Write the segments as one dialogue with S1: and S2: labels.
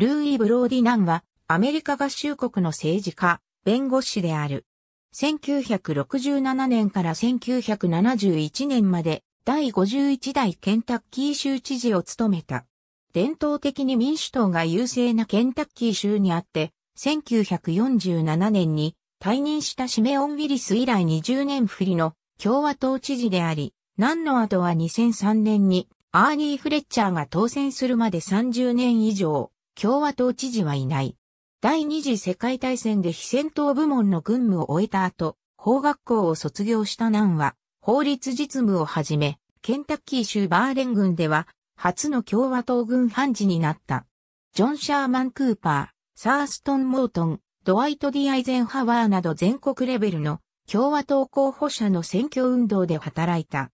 S1: ルーイ・ブローディナンは、アメリカ合衆国の政治家、弁護士である。1967年から1971年まで、第51代ケンタッキー州知事を務めた。伝統的に民主党が優勢なケンタッキー州にあって、1947年に退任したシメオン・ウィリス以来20年振りの共和党知事であり、何の後は2003年にアーニー・フレッチャーが当選するまで30年以上、共和党知事はいない。第二次世界大戦で非戦闘部門の軍務を終えた後、法学校を卒業したナンは、法律実務をはじめ、ケンタッキー州バーレン軍では、初の共和党軍判事になった。ジョン・シャーマン・クーパー、サーストン・モートン、ドワイト・ディ・アイゼンハワーなど全国レベルの共和党候補者の選挙運動で働いた。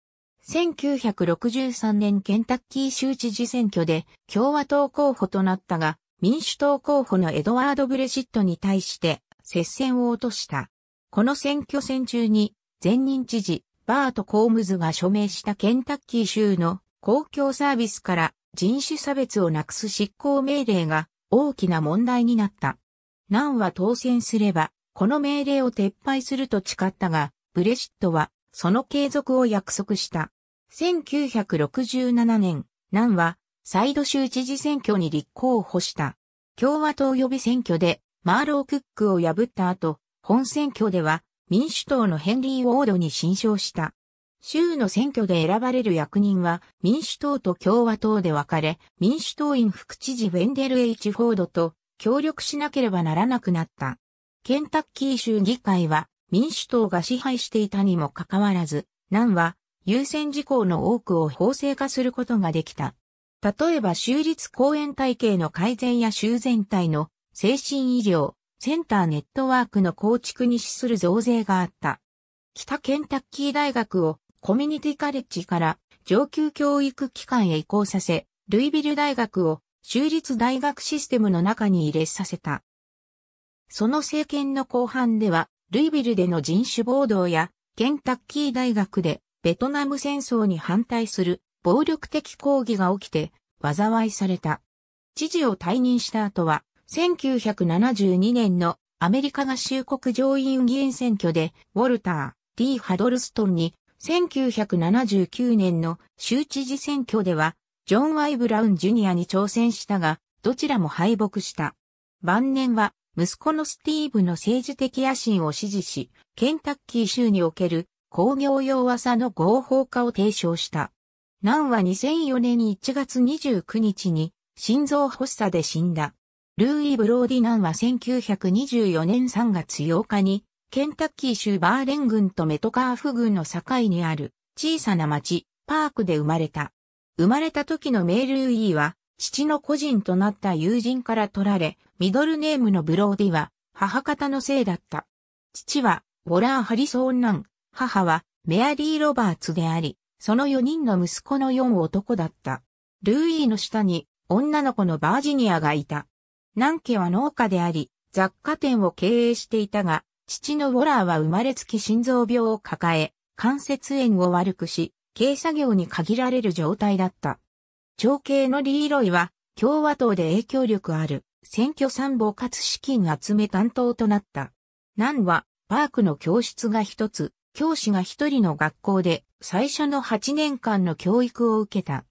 S1: 1963年ケンタッキー州知事選挙で共和党候補となったが、民主党候補のエドワード・ブレシットに対して接戦を落とした。この選挙戦中に前任知事バート・コームズが署名したケンタッキー州の公共サービスから人種差別をなくす執行命令が大きな問題になった。ナンは当選すればこの命令を撤廃すると誓ったが、ブレシットはその継続を約束した。1967年、ナンは再度州知事選挙に立候補した。共和党予備選挙でマーロー・クックを破った後、本選挙では民主党のヘンリー・ウォードに新勝した。州の選挙で選ばれる役人は民主党と共和党で分かれ、民主党員副知事ウェンデル・ H・ フォードと協力しなければならなくなった。ケンタッキー州議会は民主党が支配していたにもかかわらず、難は優先事項の多くを法制化することができた。例えば州立公園体系の改善や州全体の精神医療、センターネットワークの構築に資する増税があった。北ケンタッキー大学をコミュニティカレッジから上級教育機関へ移行させ、ルイビル大学を州立大学システムの中に入れさせた。その政権の後半では、ルイビルでの人種暴動や、ケンタッキー大学でベトナム戦争に反対する暴力的抗議が起きて、災いされた。知事を退任した後は、1972年のアメリカ合衆国上院議員選挙で、ウォルター、D・ ハドルストンに、1979年の州知事選挙では、ジョン・ワイ・ブラウン・ジュニアに挑戦したが、どちらも敗北した。晩年は、息子のスティーブの政治的野心を支持し、ケンタッキー州における工業用技の合法化を提唱した。ナンは2004年1月29日に心臓発作で死んだ。ルーイ・ブローディ・ナンは1924年3月8日にケンタッキー州バーレン郡とメトカーフ郡の境にある小さな町、パークで生まれた。生まれた時のメールイーは父の個人となった友人から取られ、ミドルネームのブローディは母方のせいだった。父はウォラー・ハリソン・ナン、母はメアリー・ロバーツであり、その4人の息子の4男だった。ルーイーの下に女の子のバージニアがいた。南家は農家であり、雑貨店を経営していたが、父のウォラーは生まれつき心臓病を抱え、関節炎を悪くし、軽作業に限られる状態だった。長兄のリーロイは、共和党で影響力ある、選挙参謀かつ資金集め担当となった。ナンは、パークの教室が一つ、教師が一人の学校で、最初の8年間の教育を受けた。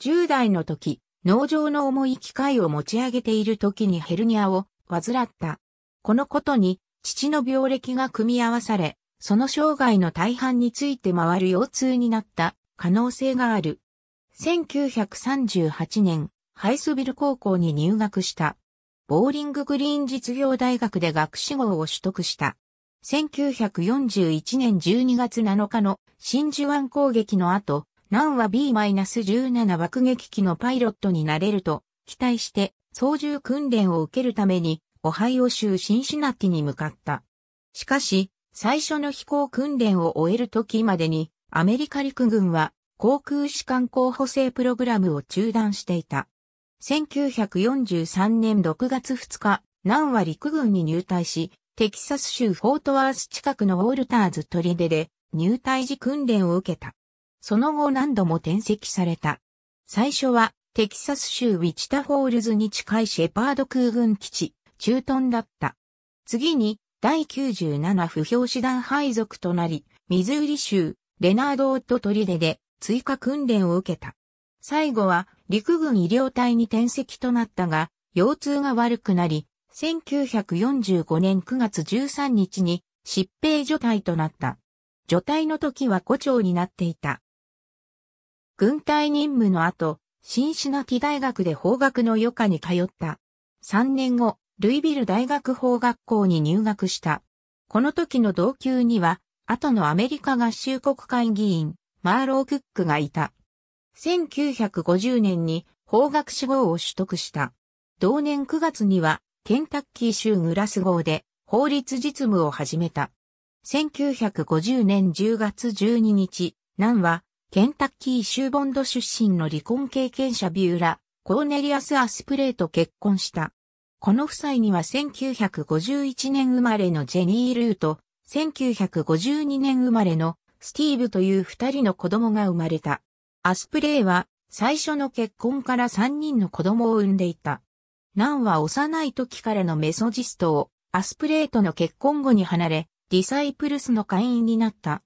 S1: 10代の時、農場の重い機械を持ち上げている時にヘルニアを患った。このことに父の病歴が組み合わされ、その生涯の大半について回る腰痛になった可能性がある。1938年、ハイスビル高校に入学した。ボーリンググリーン実業大学で学士号を取得した。1941年12月7日の真珠湾攻撃の後、南は B-17 爆撃機のパイロットになれると期待して操縦訓練を受けるためにオハイオ州シンシナティに向かった。しかし、最初の飛行訓練を終える時までにアメリカ陸軍は航空士官候補生プログラムを中断していた。1943年6月2日、南は陸軍に入隊し、テキサス州フォートワース近くのウォルターズ砦で入隊時訓練を受けた。その後何度も転籍された。最初はテキサス州ウィチタホールズに近いシェパード空軍基地、駐屯だった。次に第97不評師団配属となり、ミズーリ州レナード・オット砦で追加訓練を受けた。最後は陸軍医療隊に転籍となったが、腰痛が悪くなり、1945年9月13日に疾病除隊となった。除隊の時は5長になっていた。軍隊任務の後、新シナ大学で法学の余暇に通った。3年後、ルイビル大学法学校に入学した。この時の同級には、後のアメリカ合衆国会議員、マーロー・クックがいた。1950年に法学士号を取得した。同年9月にはケンタッキー州グラス号で法律実務を始めた。1950年10月12日、ナンは、ケンタッキー州ボンド出身の離婚経験者ビューラ、コーネリアス・アスプレイと結婚した。この夫妻には1951年生まれのジェニー・ルーと、1952年生まれのスティーブという二人の子供が生まれた。アスプレイは最初の結婚から三人の子供を産んでいた。ナンは幼い時からのメソジストを、アスプレートの結婚後に離れ、ディサイプルスの会員になった。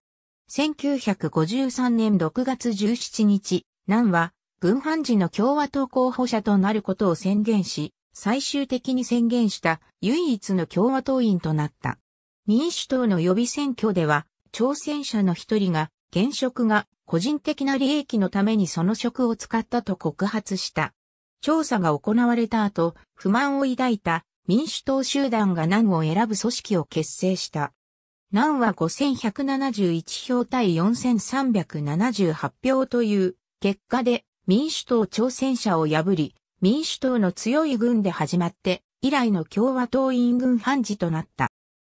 S1: 1953年6月17日、ナンは、軍犯時の共和党候補者となることを宣言し、最終的に宣言した唯一の共和党員となった。民主党の予備選挙では、挑戦者の一人が、現職が個人的な利益のためにその職を使ったと告発した。調査が行われた後、不満を抱いた民主党集団が南を選ぶ組織を結成した。南は5171票対4378票という結果で民主党挑戦者を破り、民主党の強い軍で始まって以来の共和党員軍判事となった。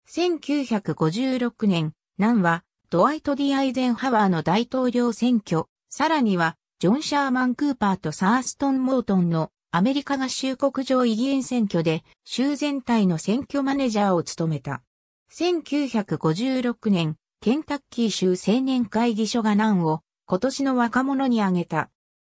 S1: 1956年、南はドワイト・ディ・アイゼンハワーの大統領選挙、さらにはジョン・シャーマン・クーパーとサーストン・モートンのアメリカ合衆国上議員選挙で州全体の選挙マネージャーを務めた。1956年、ケンタッキー州青年会議所が難を今年の若者に挙げた。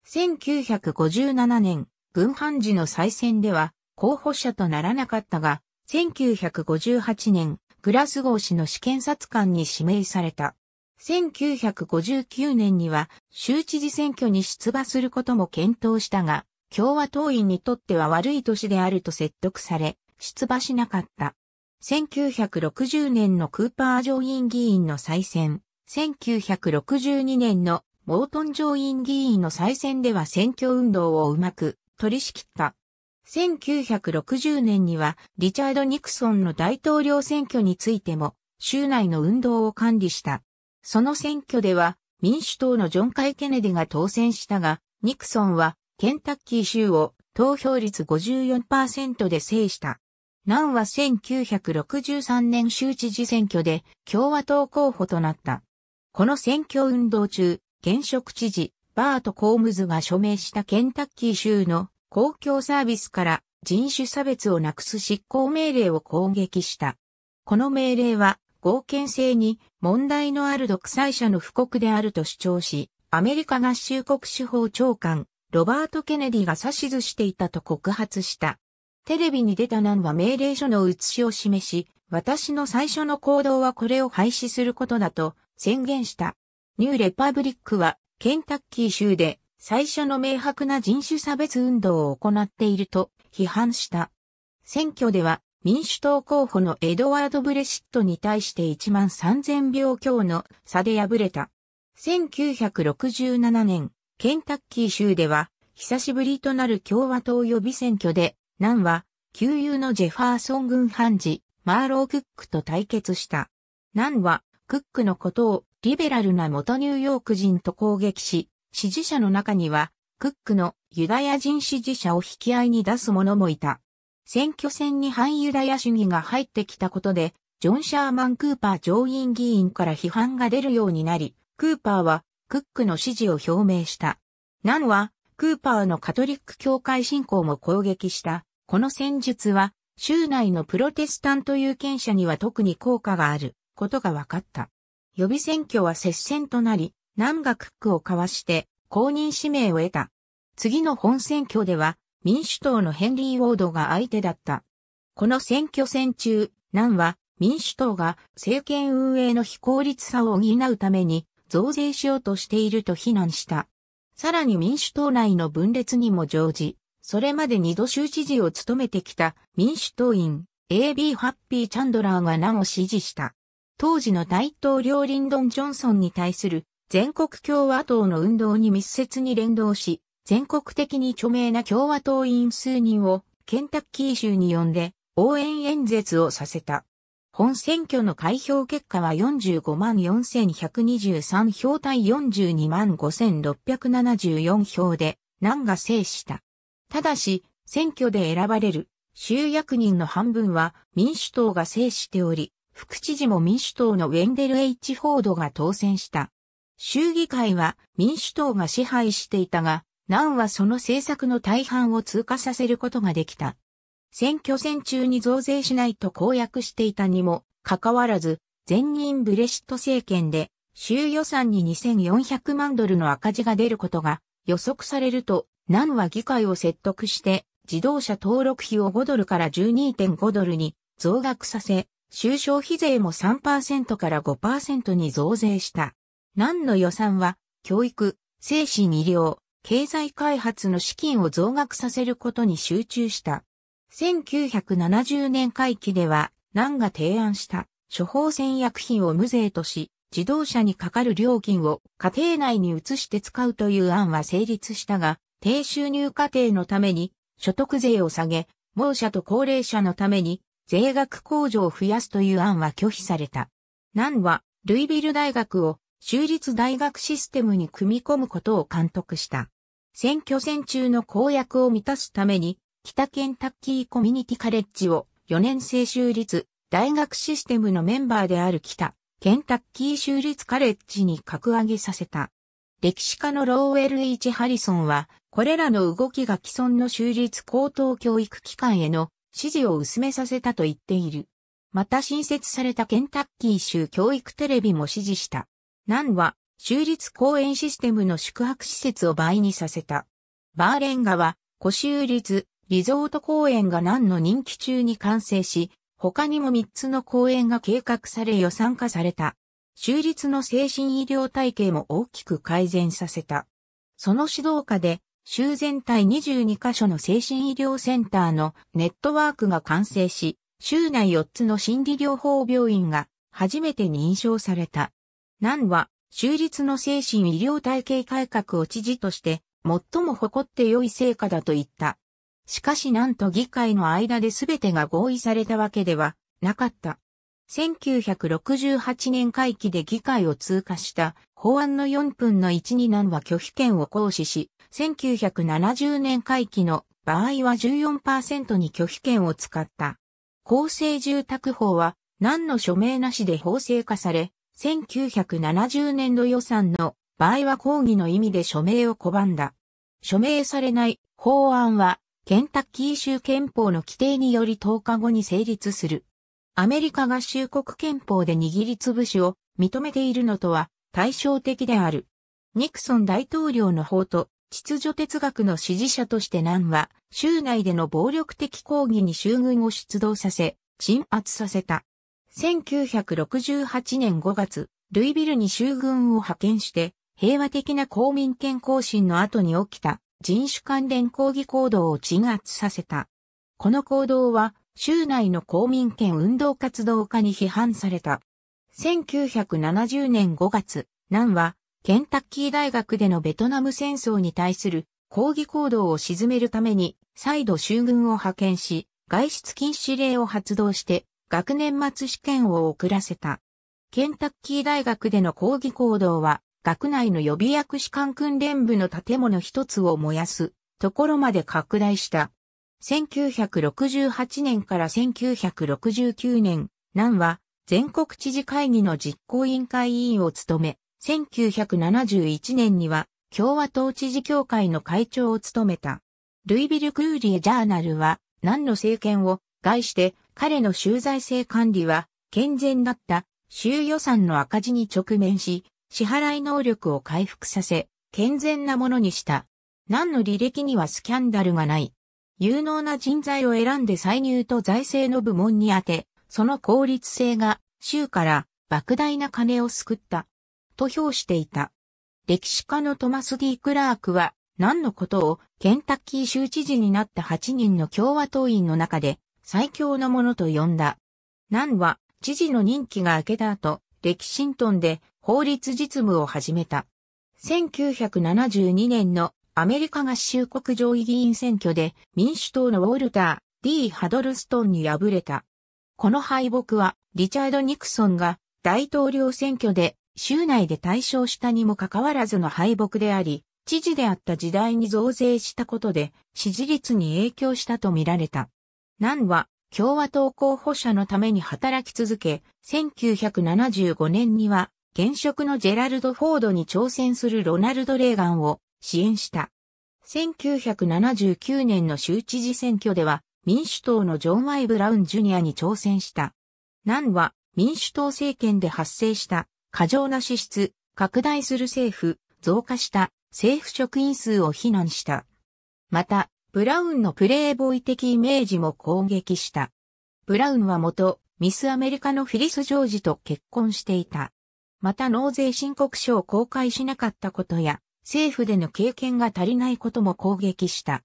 S1: 1957年、軍犯時の再選では候補者とならなかったが、1958年、グラスゴー氏の試験察官に指名された。1959年には州知事選挙に出馬することも検討したが、共和党員にとっては悪い年であると説得され、出馬しなかった。1960年のクーパー上院議員の再選、1962年のモートン上院議員の再選では選挙運動をうまく取り仕切った。1960年にはリチャード・ニクソンの大統領選挙についても州内の運動を管理した。その選挙では民主党のジョン・カイ・ケネディが当選したが、ニクソンはケンタッキー州を投票率54%で制した。ナンは1963年州知事選挙で共和党候補となった。この選挙運動中、現職知事、バート・コームズが署名したケンタッキー州の公共サービスから人種差別をなくす執行命令を攻撃した。この命令は合憲性に問題のある独裁者の布告であると主張し、アメリカ合衆国司法長官、ロバート・ケネディが指図していたと告発した。テレビに出た難は命令書の写しを示し、私の最初の行動はこれを廃止することだと宣言した。ニューレパブリックはケンタッキー州で最初の明白な人種差別運動を行っていると批判した。選挙では民主党候補のエドワード・ブレシットに対して1万3000票強の差で敗れた。1967年、ケンタッキー州では、久しぶりとなる共和党予備選挙で、ナンは、旧友のジェファーソン軍判事、マーロー・クックと対決した。ナンは、クックのことを、リベラルな元ニューヨーク人と攻撃し、支持者の中には、クックのユダヤ人支持者を引き合いに出す者もいた。選挙戦に反ユダヤ主義が入ってきたことで、ジョン・シャーマン・クーパー上院議員から批判が出るようになり、クーパーはクックの支持を表明した。ナンは、クーパーのカトリック教会信仰も攻撃した。この戦術は、州内のプロテスタント有権者には特に効果があることが分かった。予備選挙は接戦となり、ナンがクックを交わして公認指名を得た。次の本選挙では、民主党のヘンリー・ウォードが相手だった。この選挙戦中、ナンは民主党が政権運営の非効率さを補うために増税しようとしていると非難した。さらに民主党内の分裂にも乗じ、それまで二度州知事を務めてきた民主党員 AB ハッピー・チャンドラーがナンを支持した。当時の大統領リンドン・ジョンソンに対する全国共和党の運動に密接に連動し、全国的に著名な共和党員数人をケンタッキー州に呼んで応援演説をさせた。本選挙の開票結果は45万4123票対42万5674票で、難が制した。ただし、選挙で選ばれる州役人の半分は民主党が制しており、副知事も民主党のウェンデル・エイチフォードが当選した。州議会は民主党が支配していたが、南はその政策の大半を通過させることができた。選挙戦中に増税しないと公約していたにもかかわらず、前任ブレシット政権で州予算に2400万ドルの赤字が出ることが予測されると、南は議会を説得して自動車登録費を5ドルから12.5ドルに増額させ、収消費税も3%から5%に増税した。南の予算は教育、精神医療、経済開発の資金を増額させることに集中した。1970年会期では、南が提案した処方箋薬品を無税とし、自動車にかかる料金を家庭内に移して使うという案は成立したが、低収入家庭のために所得税を下げ、猛者と高齢者のために税額控除を増やすという案は拒否された。南は、ルイビル大学を州立大学システムに組み込むことを監督した。選挙戦中の公約を満たすために、北ケンタッキーコミュニティカレッジを4年生州立大学システムのメンバーである北ケンタッキー州立カレッジに格上げさせた。歴史家のローウェル・イチ・ハリソンは、これらの動きが既存の州立高等教育機関への支持を薄めさせたと言っている。また新設されたケンタッキー州教育テレビも支持した。南は州立公園システムの宿泊施設を倍にさせた。バーレンガは、古州立リゾート公園が何の任期中に完成し、他にも3つの公園が計画され予算化された。州立の精神医療体系も大きく改善させた。その指導下で、州全体22カ所の精神医療センターのネットワークが完成し、州内4つの心理療法病院が初めて認証された。南は州立の精神医療体系改革を知事として、最も誇って良い成果だと言った。しかしなんと議会の間で全てが合意されたわけではなかった。1968年会期で議会を通過した法案の4分の1に難は拒否権を行使し、1970年会期の場合は14%に拒否権を使った。厚生住宅法は何の署名なしで法制化され、1970年度予算の場合は抗議の意味で署名を拒んだ。署名されない法案は、ケンタッキー州憲法の規定により10日後に成立する。アメリカが州国憲法で握りつぶしを認めているのとは対照的である。ニクソン大統領の法と秩序哲学の支持者として南は州内での暴力的抗議に州軍を出動させ、鎮圧させた。1968年5月、ルイビルに州軍を派遣して、平和的な公民権行進の後に起きた人種関連抗議行動を鎮圧させた。この行動は、州内の公民権運動活動家に批判された。1970年5月、南は、ケンタッキー大学でのベトナム戦争に対する抗議行動を鎮めるために、再度州軍を派遣し、外出禁止令を発動して、学年末試験を遅らせた。ケンタッキー大学での抗議行動は、学内の予備役士官訓練部の建物一つを燃やすところまで拡大した。1968年から1969年、南は全国知事会議の実行委員会委員を務め、1971年には共和党知事協会の会長を務めた。ルイビル・クーリエ・ジャーナルは、南の政権を、害して、彼の集財政管理は健全だった州予算の赤字に直面し、支払い能力を回復させ、健全なものにした。何の履歴にはスキャンダルがない。有能な人材を選んで歳入と財政の部門に当て、その効率性が州から莫大な金を救った。と評していた。歴史家のトマス・ディ・クラークは、何のことをケンタッキー州知事になった8人の共和党員の中で、最強のものと呼んだ。南は、知事の任期が明けた後、歴史ントンで法律実務を始めた。1972年のアメリカ合衆国上位議員選挙で民主党のウォルター、D・ ハドルストンに敗れた。この敗北は、リチャード・ニクソンが大統領選挙で州内で対象したにもかかわらずの敗北であり、知事であった時代に増税したことで支持率に影響したとみられた。南は共和党候補者のために働き続け、1975年には現職のジェラルド・フォードに挑戦するロナルド・レーガンを支援した。1979年の州知事選挙では民主党のジョン・ワイ・ブラウン・ジュニアに挑戦した。南は民主党政権で発生した過剰な支出、拡大する政府、増加した政府職員数を非難した。また、ブラウンのプレイボーイ的イメージも攻撃した。ブラウンは元、ミスアメリカのフィリス・ジョージと結婚していた。また納税申告書を公開しなかったことや、政府での経験が足りないことも攻撃した。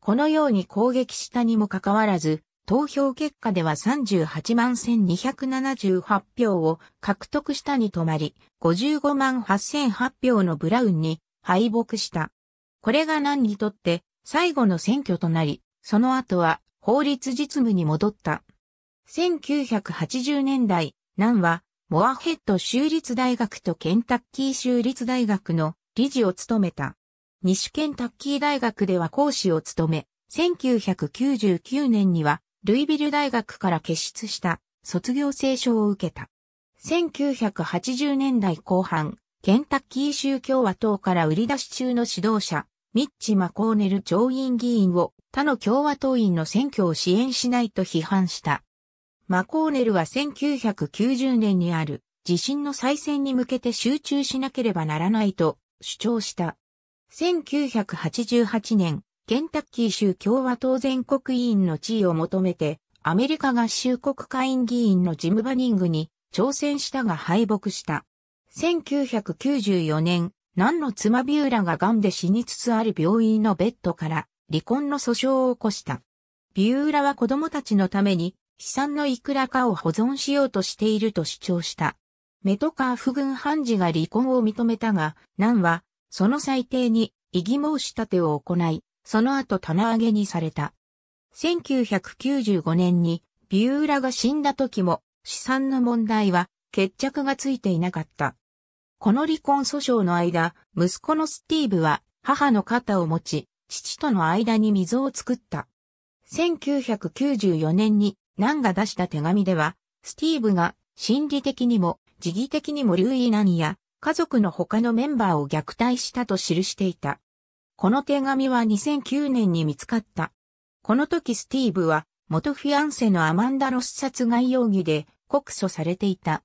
S1: このように攻撃したにもかかわらず、投票結果では38万1278票を獲得したに止まり、55万8008票のブラウンに敗北した。これが何にとって最後の選挙となり、その後は法律実務に戻った。1980年代、南は、モアヘッド州立大学とケンタッキー州立大学の理事を務めた。西ケンタッキー大学では講師を務め、1999年には、ルイビル大学から結出した卒業聖書を受けた。1980年代後半、ケンタッキー州共和党から売り出し中の指導者、ミッチ・マコーネル上院議員を他の共和党員の選挙を支援しないと批判した。マコーネルは1990年にある地震の再選に向けて集中しなければならないと主張した。1988年、ケンタッキー州共和党全国委員の地位を求めて、アメリカ合衆国会員議員のジム・バニングに挑戦したが敗北した。1994年、何の妻ビューラが癌で死につつある病院のベッドから離婚の訴訟を起こした。ビューラは子供たちのために資産のいくらかを保存しようとしていると主張した。メトカーフ軍判事が離婚を認めたが、ナンは、その裁定に異議申し立てを行い、その後棚上げにされた。1995年に、ビューラが死んだ時も、資産の問題は決着がついていなかった。この離婚訴訟の間、息子のスティーブは母の肩を持ち、父との間に溝を作った。1994年にナンが出した手紙では、スティーブが心理的にも自義的にも留意ーナニや家族の他のメンバーを虐待したと記していた。この手紙は2009年に見つかった。この時スティーブは元フィアンセのアマンダロス殺害容疑で告訴されていた。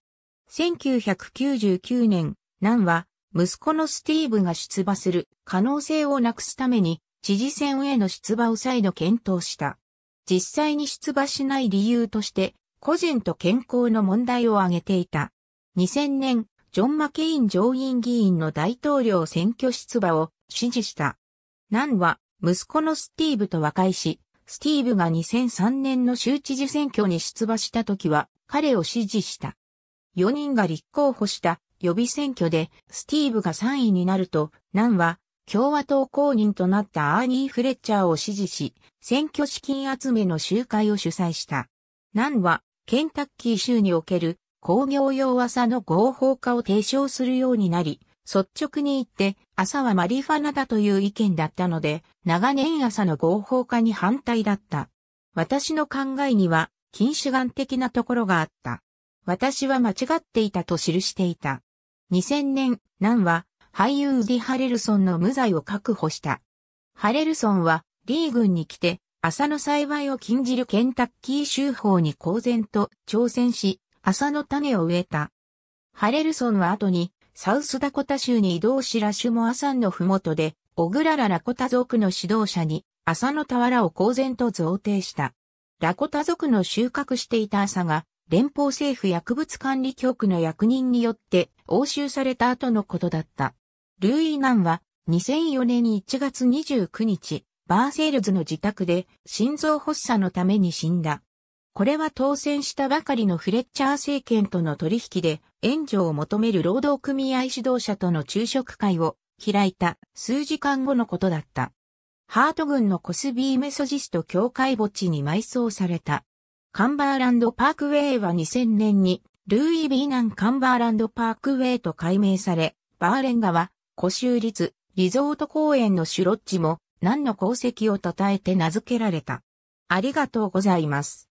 S1: 1999年、ナンは、息子のスティーブが出馬する可能性をなくすために、知事選への出馬を再度検討した。実際に出馬しない理由として、個人と健康の問題を挙げていた。2000年、ジョン・マケイン上院議員の大統領選挙出馬を支持した。ナンは、息子のスティーブと和解し、スティーブが2003年の州知事選挙に出馬した時は、彼を支持した。4人が立候補した予備選挙でスティーブが3位になると、ナンは共和党公認となったアーニー・フレッチャーを支持し、選挙資金集めの集会を主催した。ナンはケンタッキー州における工業用朝の合法化を提唱するようになり、率直に言って朝はマリファナだという意見だったので、長年朝の合法化に反対だった。私の考えには禁止眼的なところがあった。私は間違っていたと記していた。2000年、ナンは俳優ウディ・ハレルソンの無罪を確保した。ハレルソンはリー軍に来て朝の栽培を禁じるケンタッキー州法に公然と挑戦し、朝の種を植えた。ハレルソンは後にサウスダコタ州に移動しラシュモア山のふもとで、オグラララコタ族の指導者に朝の俵を公然と贈呈した。ラコタ族の収穫していた朝が連邦政府薬物管理局の役人によって押収された後のことだった。ルーイ・ナンは2004年1月29日、バーセールズの自宅で心臓発作のために死んだ。これは当選したばかりのフレッチャー政権との取引で援助を求める労働組合指導者との昼食会を開いた数時間後のことだった。ハート軍のコスビーメソジスト教会墓地に埋葬された。カンバーランドパークウェイは2000年に、ルーイ・ビーナン・カンバーランドパークウェイと改名され、バーレン川、古州立、リゾート公園のシュロッジも、何の功績を称えて名付けられた。ありがとうございます。